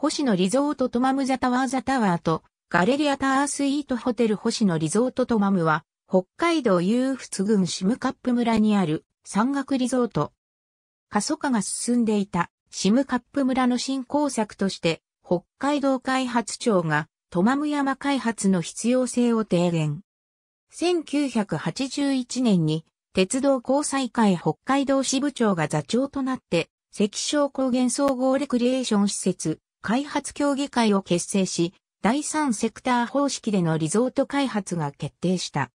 星野リゾートトマムザタワーザタワーと、ガレリアタワースイートホテル星野リゾートトマムは、北海道有仏郡シムカップ村にある山岳リゾート。過疎化が進んでいたシムカップ村の振興策として、北海道開発庁がトマム山開発の必要性を提言。1981年に鉄道交際会北海道支部長が座長となって、関昇高原総合レクリエーション施設、開発協議会を結成し、第三セクター方式でのリゾート開発が決定した。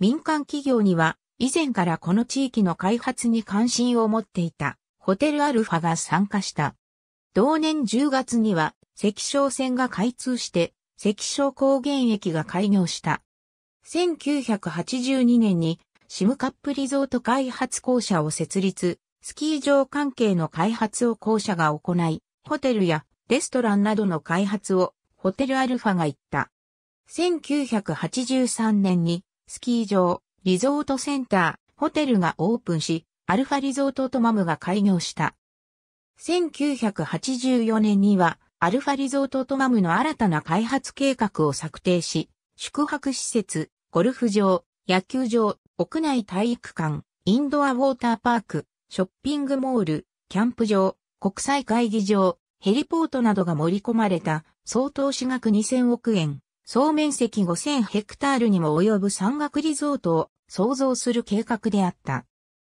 民間企業には、以前からこの地域の開発に関心を持っていた、ホテルアルファが参加した。同年10月には、石小線が開通して、石小高原駅が開業した。1982年に、シムカップリゾート開発公社を設立、スキー場関係の開発を公社が行い、ホテルやレストランなどの開発をホテルアルファが行った。1983年にスキー場、リゾートセンター、ホテルがオープンし、アルファリゾートトマムが開業した。1984年にはアルファリゾートトマムの新たな開発計画を策定し、宿泊施設、ゴルフ場、野球場、屋内体育館、インドアウォーターパーク、ショッピングモール、キャンプ場、国際会議場、ヘリポートなどが盛り込まれた、総投資額2000億円、総面積5000ヘクタールにも及ぶ山岳リゾートを創造する計画であった。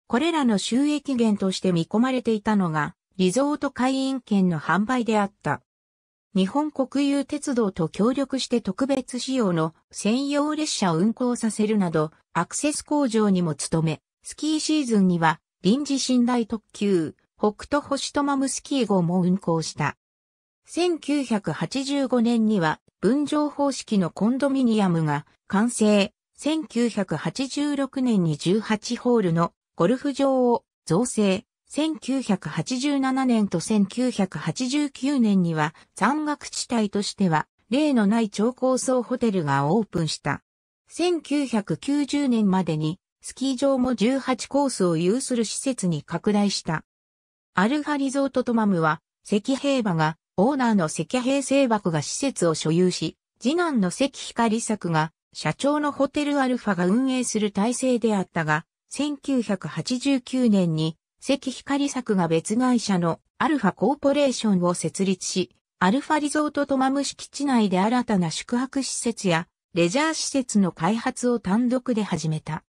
これらの収益源として見込まれていたのが、リゾート会員権の販売であった。日本国有鉄道と協力して特別仕様の専用列車を運行させるなど、アクセス工場にも努め、スキーシーズンには臨時寝台特急、北斗星とマムスキー号も運行した。1985年には分譲方式のコンドミニアムが完成。1986年に18ホールのゴルフ場を造成。1987年と1989年には山岳地帯としては例のない超高層ホテルがオープンした。1990年までにスキー場も18コースを有する施設に拡大した。アルファリゾートトマムは、関平馬が、オーナーの関平成枠が施設を所有し、次男の関光作が、社長のホテルアルファが運営する体制であったが、1989年に、関光作が別会社のアルファコーポレーションを設立し、アルファリゾートトマム敷地内で新たな宿泊施設やレジャー施設の開発を単独で始めた。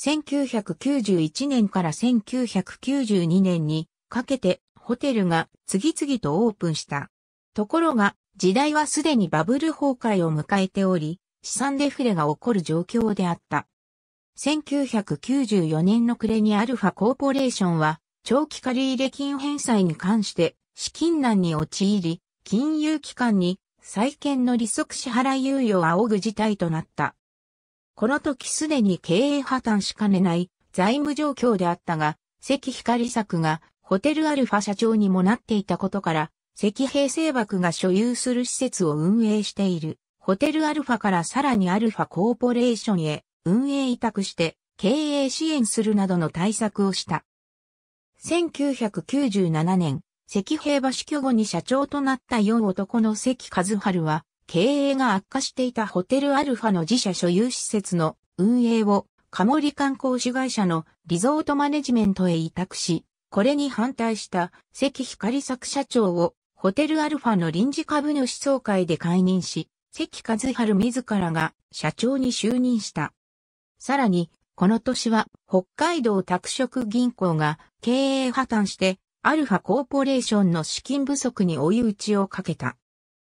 1991年から1992年にかけてホテルが次々とオープンした。ところが、時代はすでにバブル崩壊を迎えており、資産デフレが起こる状況であった。1994年の暮れにアルファコーポレーションは、長期借入れ金返済に関して資金難に陥り、金融機関に債権の利息支払い猶予を仰ぐ事態となった。この時すでに経営破綻しかねない財務状況であったが、関光作がホテルアルファ社長にもなっていたことから、赤兵製爆が所有する施設を運営している、ホテルアルファからさらにアルファコーポレーションへ運営委託して経営支援するなどの対策をした。1997年、赤兵橋巨後に社長となった4男の関和春は、経営が悪化していたホテルアルファの自社所有施設の運営を、カモリ観光主会社のリゾートマネジメントへ委託し、これに反対した関光作社長をホテルアルファの臨時株主総会で解任し、関和春自らが社長に就任した。さらに、この年は北海道拓殖銀行が経営破綻してアルファコーポレーションの資金不足に追い打ちをかけた。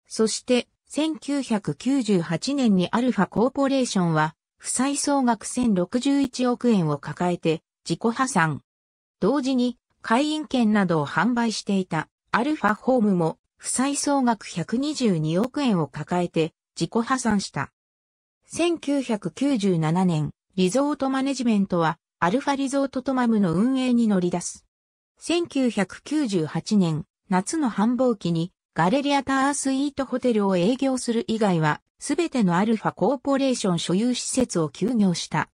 そして1998年にアルファコーポレーションは負債総額1061億円を抱えて自己破産。同時に会員券などを販売していたアルファホームも負債総額122億円を抱えて自己破産した。1997年、リゾートマネジメントはアルファリゾートトマムの運営に乗り出す。1998年、夏の繁忙期にガレリアタースイートホテルを営業する以外は、すべてのアルファコーポレーション所有施設を休業した。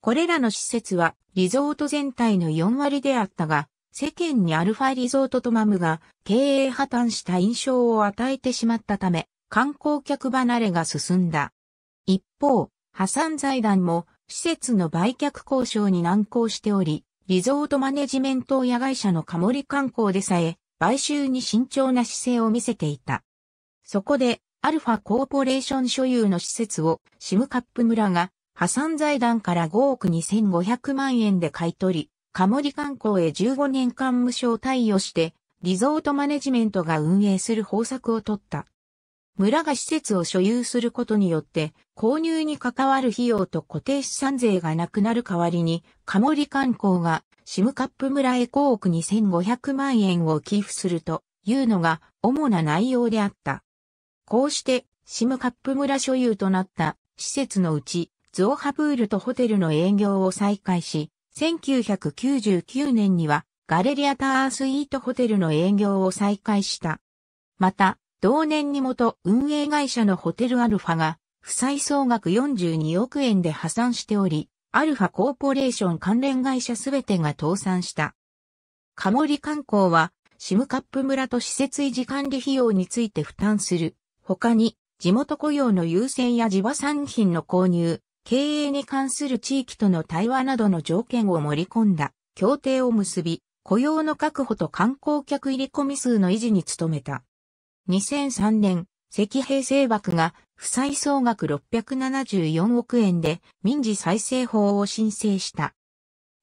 これらの施設はリゾート全体の4割であったが、世間にアルファリゾートとマムが経営破綻した印象を与えてしまったため、観光客離れが進んだ。一方、破産財団も施設の売却交渉に難航しており、リゾートマネジメント親会社のカモリ観光でさえ、買収に慎重な姿勢を見せていた。そこで、アルファコーポレーション所有の施設をシムカップ村が破産財団から5億2500万円で買い取り、カモリ観光へ15年間無償貸与して、リゾートマネジメントが運営する方策を取った。村が施設を所有することによって、購入に関わる費用と固定資産税がなくなる代わりに、カモリ観光がシムカップ村へ5億2500万円を寄付するというのが主な内容であった。こうして、シムカップ村所有となった施設のうち、ゾウハブールとホテルの営業を再開し、1999年にはガレリアタワースイートホテルの営業を再開した。また、同年に元運営会社のホテルアルファが、負債総額42億円で破産しており、アルファコーポレーション関連会社すべてが倒産した。カモリ観光は、シムカップ村と施設維持管理費用について負担する。他に、地元雇用の優先や地場産品の購入、経営に関する地域との対話などの条件を盛り込んだ協定を結び、雇用の確保と観光客入り込み数の維持に努めた。2003年、赤平成枠が負債総額674億円で民事再生法を申請した。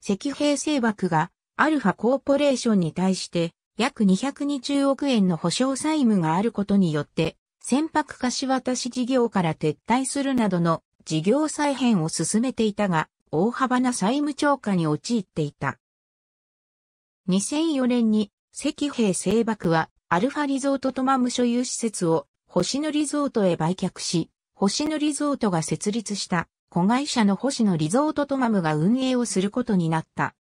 赤平成枠がアルファコーポレーションに対して約220億円の保証債務があることによって、船舶貸し渡し事業から撤退するなどの事業再編を進めていたが、大幅な債務超過に陥っていた。2004年に赤兵政幕はアルファリゾートトマム所有施設を星野リゾートへ売却し、星野リゾートが設立した子会社の星野リゾートトマムが運営をすることになった。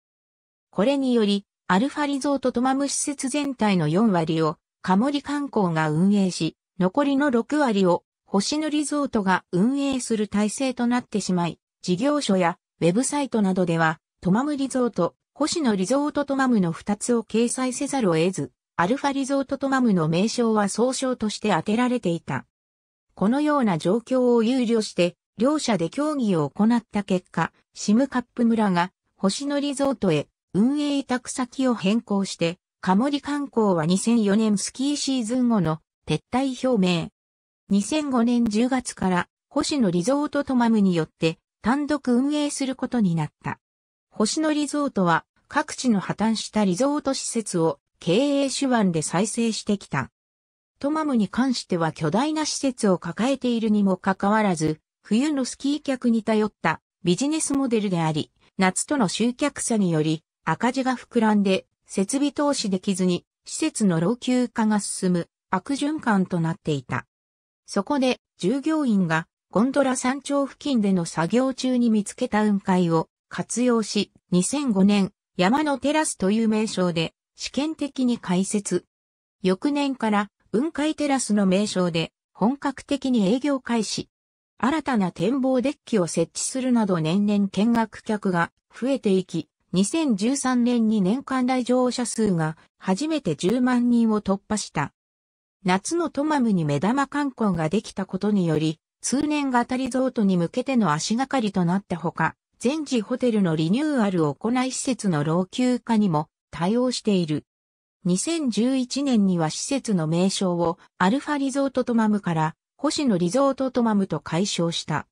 これにより、アルファリゾートトマム施設全体の4割をカモリ観光が運営し、残りの6割を星野リゾートが運営する体制となってしまい、事業所やウェブサイトなどでは、トマムリゾート、星野リゾートトマムの2つを掲載せざるを得ず、アルファリゾートトマムの名称は総称として当てられていた。このような状況を憂慮して、両者で協議を行った結果、シムカップ村が星野リゾートへ運営委託先を変更して、カモリ観光は2004年スキーシーズン後の撤退表明。2005年10月から星野リゾートトマムによって単独運営することになった。星野リゾートは各地の破綻したリゾート施設を経営手腕で再生してきた。トマムに関しては巨大な施設を抱えているにもかかわらず、冬のスキー客に頼ったビジネスモデルであり、夏との集客差により赤字が膨らんで設備投資できずに施設の老朽化が進む悪循環となっていた。そこで、従業員がゴンドラ山頂付近での作業中に見つけた雲海を活用し、2005年、山のテラスという名称で試験的に開設。翌年から雲海テラスの名称で本格的に営業開始。新たな展望デッキを設置するなど年々見学客が増えていき、2013年に年間来場者数が初めて10万人を突破した。夏のトマムに目玉観光ができたことにより、通年型リゾートに向けての足がかりとなったほか、全時ホテルのリニューアルを行い施設の老朽化にも対応している。2011年には施設の名称をアルファリゾートトマムから星野リゾートトマムと解消した。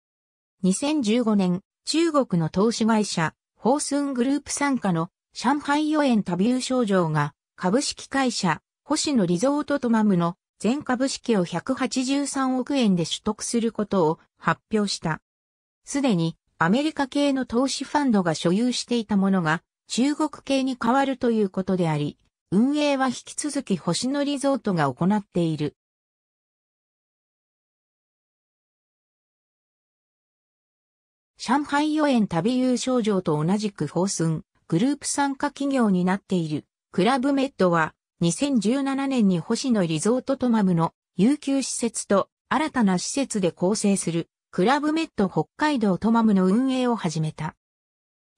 2015年、中国の投資会社、ホースングループ傘下の上海予園ュー症状が株式会社、星野リゾートトマムの全株式を183億円で取得することを発表した。すでにアメリカ系の投資ファンドが所有していたものが中国系に変わるということであり、運営は引き続き星野リゾートが行っている。上海予園旅優勝場と同じくフ寸ースン、グループ参加企業になっている、クラブメッドは、2017年に星野リゾートトマムの有給施設と新たな施設で構成するクラブメット北海道トマムの運営を始めた。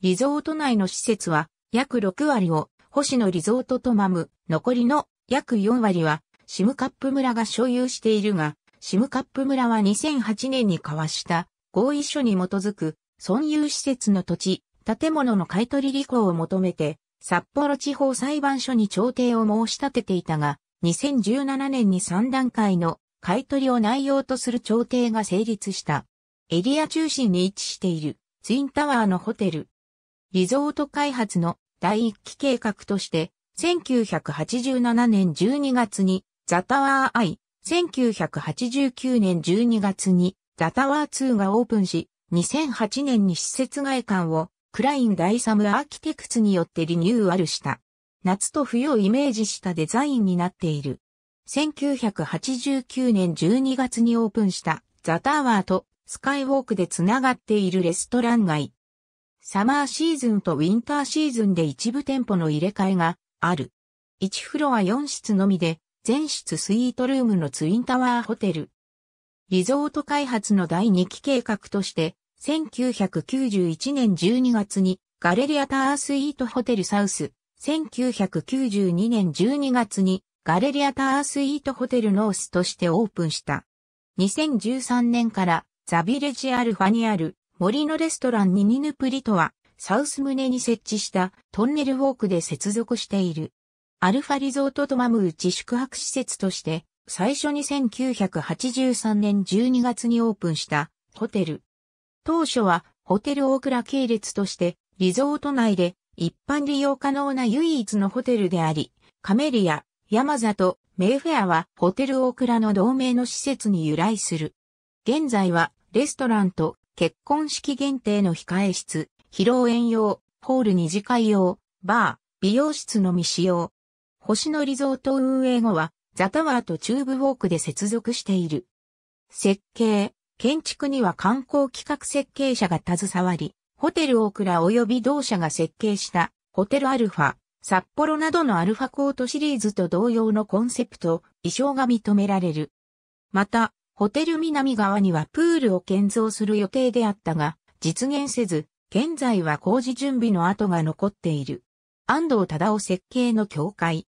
リゾート内の施設は約6割を星野リゾートトマム、残りの約4割はシムカップ村が所有しているが、シムカップ村は2008年に交わした合意書に基づく損。有施設の土地、建物の買取履行を求めて札幌地方裁判所に調停を申し立てていたが、2017年に3段階の買取を内容とする調停が成立した。エリア中心に位置しているツインタワーのホテル。リゾート開発の第一期計画として、1987年12月にザタワーアイ、1989年12月にザタワー2がオープンし、2008年に施設外観をクラインダイサムアーキテクツによってリニューアルした。夏と冬をイメージしたデザインになっている。1989年12月にオープンしたザタワーとスカイウォークでつながっているレストラン街。サマーシーズンとウィンターシーズンで一部店舗の入れ替えがある。1フロア4室のみで、全室スイートルームのツインタワーホテル。リゾート開発の第2期計画として、1991年12月にガレリアタースイートホテルサウス、1992年12月にガレリアタースイートホテルノースとしてオープンした。2013年からザビレジアルファにある森のレストランにニヌプリとはサウス胸に設置したトンネルウォークで接続している。アルファリゾートトマムうち宿泊施設として最初に1983年12月にオープンしたホテル当初はホテルオークラ系列としてリゾート内で一般利用可能な唯一のホテルであり、カメリア、ヤマザとメイフェアはホテルオークラの同盟の施設に由来する。現在はレストランと結婚式限定の控え室、披露宴用、ホール二次会用、バー、美容室の未使用。星野リゾート運営後はザタワーとチューブウォークで接続している。設計、建築には観光企画設計者が携わり、ホテルオークラ及び同社が設計したホテルアルファ、札幌などのアルファコートシリーズと同様のコンセプト、衣装が認められる。また、ホテル南側にはプールを建造する予定であったが、実現せず、現在は工事準備の跡が残っている。安藤忠夫設計の協会。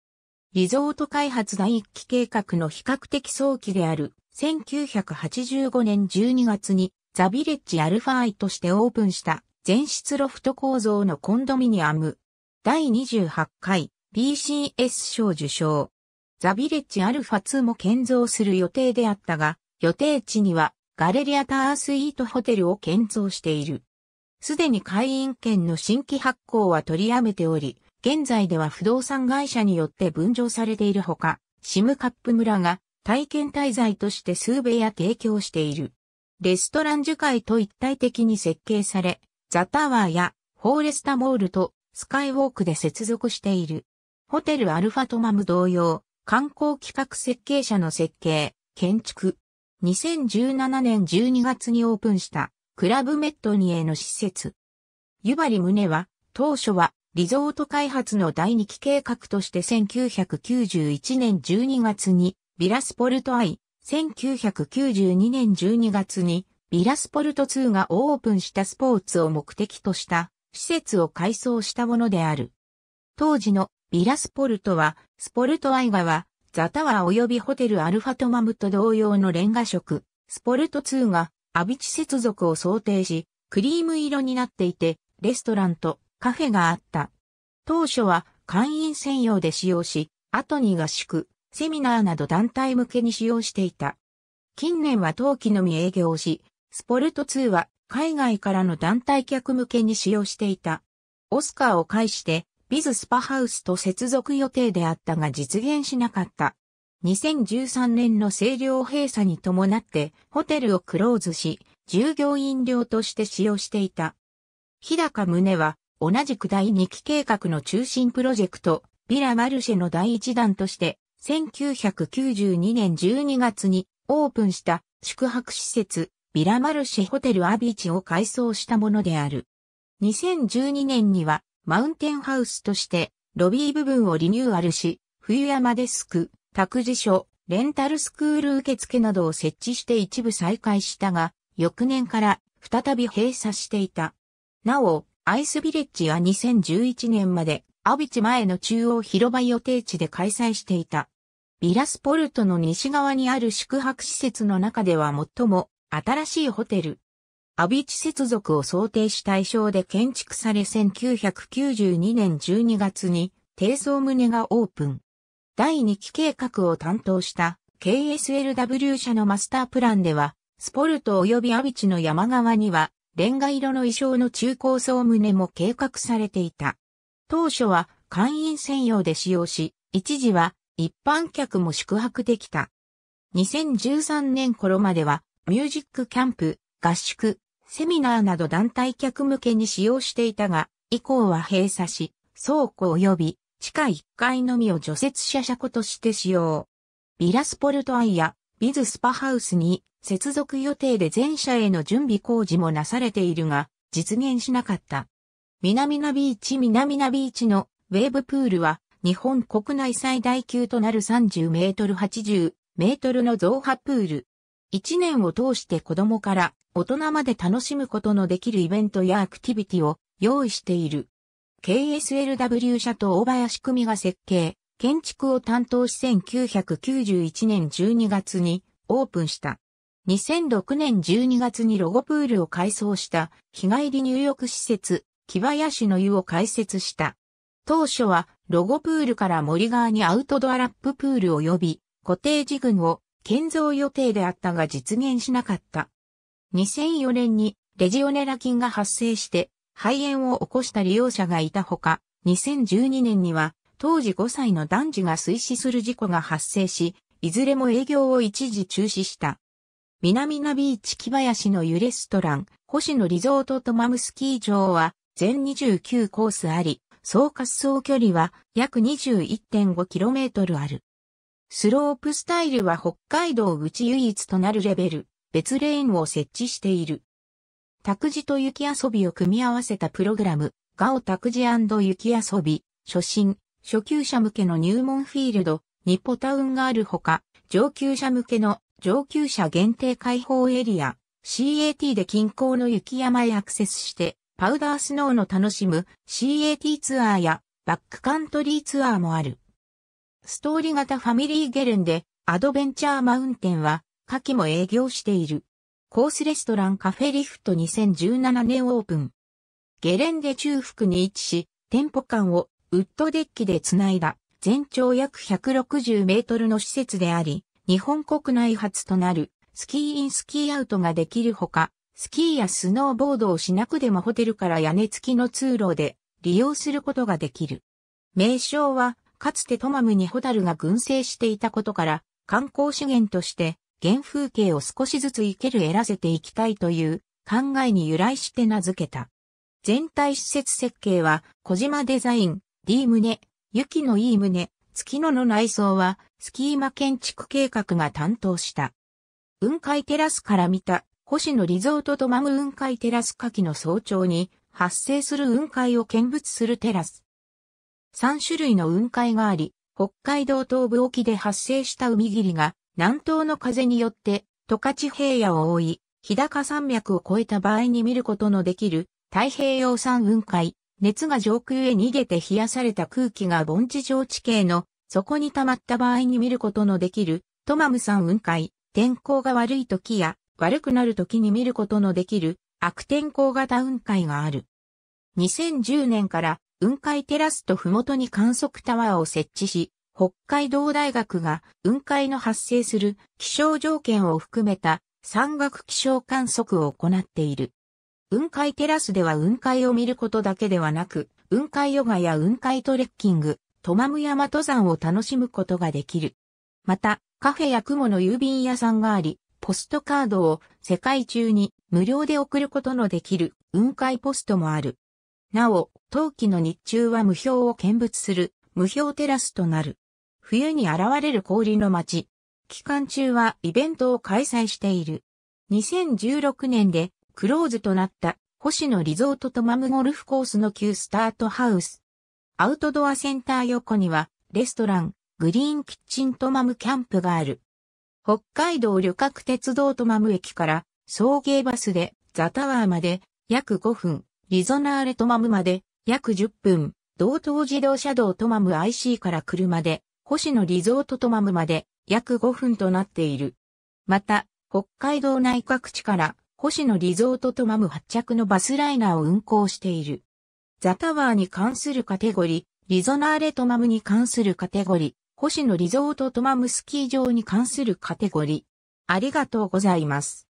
リゾート開発第一期計画の比較的早期である1985年12月にザ・ビレッジ・アルファイとしてオープンした全室ロフト構造のコンドミニアム。第28回 BCS 賞受賞。ザ・ビレッジ・アルファ2も建造する予定であったが、予定地にはガレリアタースイートホテルを建造している。すでに会員権の新規発行は取りやめており、現在では不動産会社によって分譲されているほか、シムカップ村が体験滞在として数部屋提供している。レストラン樹海と一体的に設計され、ザタワーやフォーレスタモールとスカイウォークで接続している。ホテルアルファトマム同様、観光企画設計者の設計、建築。2017年12月にオープンしたクラブメットニエの施設。湯張宗は当初はリゾート開発の第二期計画として1991年12月にビラスポルトアイ、1992年12月に、ビラスポルト2がオープンしたスポーツを目的とした施設を改装したものである。当時のビラスポルトは、スポルトアイガは、ザタワー及びホテルアルファトマムと同様のレンガ色、スポルト2が、アビチ接続を想定し、クリーム色になっていて、レストランとカフェがあった。当初は会員専用で使用し、後に合宿、セミナーなど団体向けに使用していた。近年は陶器のみ営業し、スポルト2は海外からの団体客向けに使用していた。オスカーを介してビズスパハウスと接続予定であったが実現しなかった。2013年の清涼閉鎖に伴ってホテルをクローズし、従業員寮として使用していた。日高宗は同じく第2期計画の中心プロジェクト、ビラマルシェの第1弾として1992年12月にオープンした宿泊施設ビラマルシェホテルアビーチを改装したものである。2012年にはマウンテンハウスとしてロビー部分をリニューアルし、冬山デスク、託児所、レンタルスクール受付などを設置して一部再開したが、翌年から再び閉鎖していた。なお、アイスビレッジは2011年までアビチ前の中央広場予定地で開催していた。ビラスポルトの西側にある宿泊施設の中では最も新しいホテル。アビチ接続を想定した対象で建築され1992年12月に低層棟がオープン。第2期計画を担当した KSLW 社のマスタープランでは、スポルト及びアビチの山側には、レンガ色の衣装の中高層棟も計画されていた。当初は会員専用で使用し、一時は一般客も宿泊できた。2013年頃まではミュージックキャンプ、合宿、セミナーなど団体客向けに使用していたが、以降は閉鎖し、倉庫及び地下1階のみを除雪車車庫として使用。ビラスポルトアイやビズスパハウスに接続予定で全社への準備工事もなされているが、実現しなかった。南ナビーチ南ナビーチのウェーブプールは日本国内最大級となる30メートル80メートルの増波プール。1年を通して子供から大人まで楽しむことのできるイベントやアクティビティを用意している。KSLW 社と大林組が設計、建築を担当し1991年12月にオープンした。2006年12月にロゴプールを改装した日帰り入浴施設木林の湯を開設した。当初は、ロゴプールから森側にアウトドアラッププール及び固定地群を建造予定であったが実現しなかった。2004年にレジオネラ菌が発生して肺炎を起こした利用者がいたほか、2012年には当時5歳の男児が水死する事故が発生し、いずれも営業を一時中止した。南ナビーチ木林の湯レストラン、星野リゾートとマムスキー場は、全29コースあり、総滑走距離は約 21.5km ある。スロープスタイルは北海道内唯一となるレベル、別レーンを設置している。託児と雪遊びを組み合わせたプログラム、ガオ託児雪遊び、初心、初級者向けの入門フィールド、ニポタウンがあるほか、上級者向けの上級者限定開放エリア、CAT で近郊の雪山へアクセスして、パウダースノーの楽しむ CAT ツアーやバックカントリーツアーもある。ストーリー型ファミリーゲレンでアドベンチャーマウンテンは夏季も営業している。コースレストランカフェリフト2017年オープン。ゲレンデ中腹に位置し、店舗間をウッドデッキで繋いだ全長約160メートルの施設であり、日本国内初となるスキーインスキーアウトができるほか、スキーやスノーボードをしなくてもホテルから屋根付きの通路で利用することができる。名称は、かつてトマムにホタルが群生していたことから、観光資源として、原風景を少しずつ生ける得らせていきたいという考えに由来して名付けた。全体施設設計は、小島デザイン、D 胸、雪のいい胸、月野の内装は、スキーマ建築計画が担当した。雲海テラスから見た星野リゾートトマム雲海テラス下記の早朝に発生する雲海を見物するテラス。3種類の雲海があり、北海道東部沖で発生した海霧が南東の風によって十勝平野を覆い、日高山脈を越えた場合に見ることのできる太平洋山雲海、熱が上空へ逃げて冷やされた空気が盆地上地形の底に溜まった場合に見ることのできるトマム山雲海、天候が悪い時や悪くなる時に見ることのできる悪天候型雲海がある。2010年から雲海テラスと麓に観測タワーを設置し、北海道大学が雲海の発生する気象条件を含めた山岳気象観測を行っている。雲海テラスでは雲海を見ることだけではなく、雲海ヨガや雲海トレッキング、トマム山登山を楽しむことができる。また、カフェや雲の郵便屋さんがあり、ポストカードを世界中に無料で送ることのできる雲海ポストもある。なお、冬季の日中は無表を見物する無表テラスとなる。冬に現れる氷の街。期間中はイベントを開催している。2016年でクローズとなった星野リゾートトマムゴルフコースの旧スタートハウス。アウトドアセンター横にはレストラン、グリーンキッチントマムキャンプがある。北海道旅客鉄道トマム駅から送迎バスでザタワーまで約5分、リゾナーレトマムまで約10分、道東自動車道トマム IC から車で星野リゾートトマムまで約5分となっている。また、北海道内各地から星野リゾートトマム発着のバスライナーを運行している。ザタワーに関するカテゴリー、リゾナーレトマムに関するカテゴリー、星野リゾートトマムスキー場に関するカテゴリー。ありがとうございます。